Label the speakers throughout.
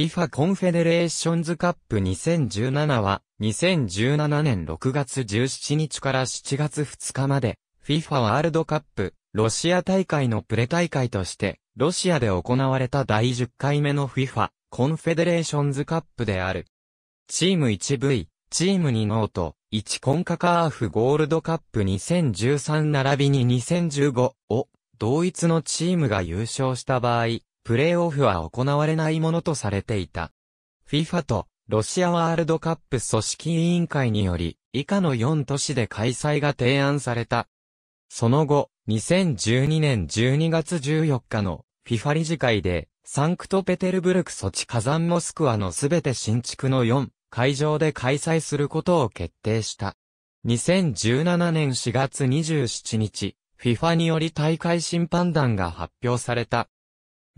Speaker 1: FIFA コンフェデレーションズカップ2017は、2017年6月17日から7月2日まで、FIFA ワールドカップ、ロシア大会のプレ大会として、ロシアで行われた第10回目の FIFA コンフェデレーションズカップである。チーム 1V、チーム2ノート、1コンカカーフゴールドカップ2013並びに2015を、同一のチームが優勝した場合、プレーオフは行われないものとされていた。FIFA とロシアワールドカップ組織委員会により、以下の4都市で開催が提案された。その後、2012年12月14日の FIFA 理事会で、サンクトペテルブルク措置火山モスクワのすべて新築の4会場で開催することを決定した。2017年4月27日、FIFA により大会審判団が発表された。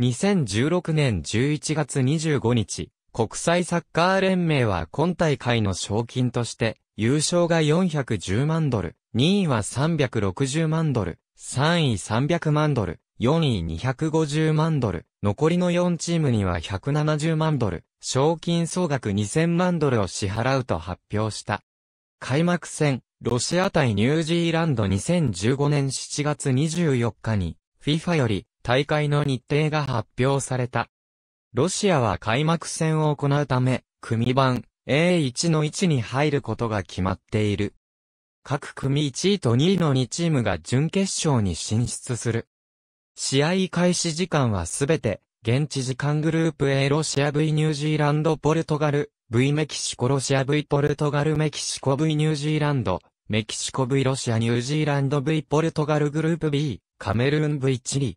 Speaker 1: 2016年11月25日、国際サッカー連盟は今大会の賞金として、優勝が410万ドル、2位は360万ドル、3位300万ドル、4位250万ドル、残りの4チームには170万ドル、賞金総額2000万ドルを支払うと発表した。開幕戦、ロシア対ニュージーランド2015年7月24日に、FIFA より大会の日程が発表された。ロシアは開幕戦を行うため、組番 A1 の1に入ることが決まっている。各組1位と2位の2チームが準決勝に進出する。試合開始時間はすべて、現地時間グループ A ロシア V ニュージーランドポルトガル、V メキシコロシア V ポルトガルメキシコ V ニュージーランド、メキシコ V ロシアニュージーランド V ポルトガルグループ B、カメルーン V チリ、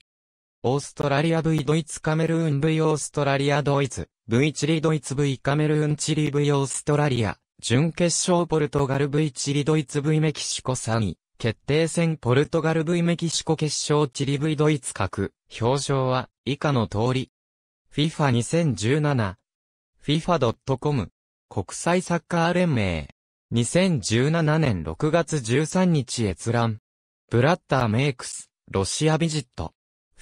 Speaker 1: オーストラリア V ドイツカメルーン V オーストラリアドイツ V チリドイツ V カメルーンチリ V オーストラリア準決勝ポルトガル V チリドイツ V メキシコ3位決定戦ポルトガル V メキシコ決勝チリ V ドイツ各表彰は以下の通り FIFA 2017 FIFA.com 国際サッカー連盟2017年6月13日閲覧ブラッターメイクスロシアビジット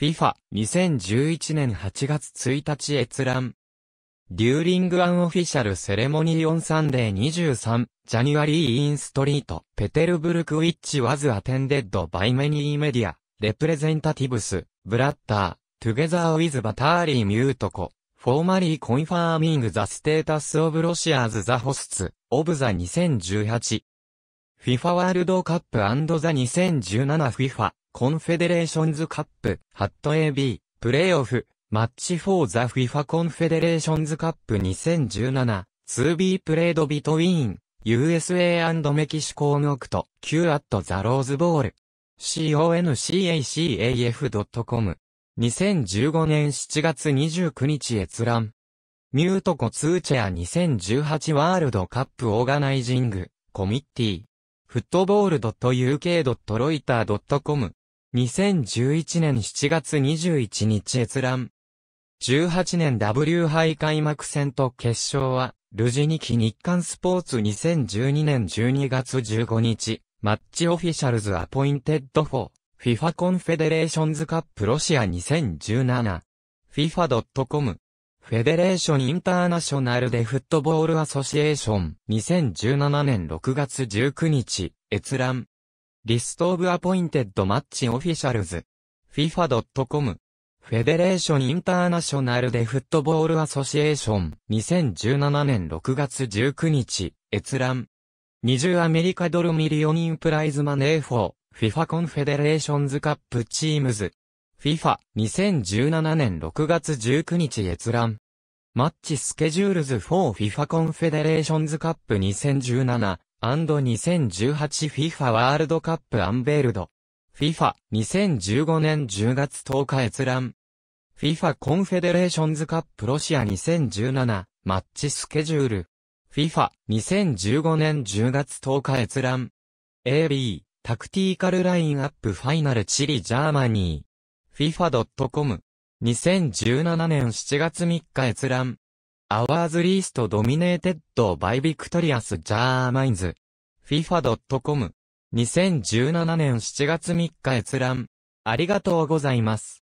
Speaker 1: FIFA2011 年8月1日閲覧。During an official ceremony on Sunday 23 January in Street, Petersburg which was attended by many media representatives, Blatter, together with Batari Mutoko, formally confirming the status of Russia as the hosts of the 2018 FIFA World Cup and the 2017 FIFA コンフェデレーションズカップ、ハット AB、プレイオフ、マッチフォーザフィファ・コンフェデレーションズカップ2017、2B プレードビトウィーン、USA& メキシコオノクト、Q at the Rose Bowl。concacaf.com。2015年7月29日閲覧。ミュートコツーチェア2018ワールドカップオーガナイジング、コミッティ。フットボール u k r e u t e r c o m 2011年7月21日閲覧。18年 W 杯開幕戦と決勝は、ルジニキ日刊スポーツ2012年12月15日、マッチオフィシャルズアポインテッドフォー、FIFA コンフェデレーションズカップロシア2017、FIFA.com、フェデレーションインターナショナルデフットボールアソシエーション2017年6月19日、閲覧。リストオブアポインテッドマッチオフィシャルズ。FIFA.com。フェデレーションインターナショナルデフットボールアソシエーション。2017年6月19日、閲覧。20アメリカドルミリオニンプライズマネーフォー。FIFA コンフェデレーションズカップチームズ。FIFA。2017年6月19日閲覧。マッチスケジュールズ4 FIFA コンフェデレーションズカップ2017。2018FIFA ワールドカップアンベールド。FIFA 2015年10月10日閲覧。FIFA コンフェデレーションズカップロシア2017マッチスケジュール。FIFA 2015年10月10日閲覧。AB タクティカルラインアップファイナルチリジャーマニー。FIFA.com 2017年7月3日閲覧。アワーズリーストドミネーテッドバイビクトリアスジャーマインズ。fifa.com。2017年7月3日閲覧。ありがとうございます。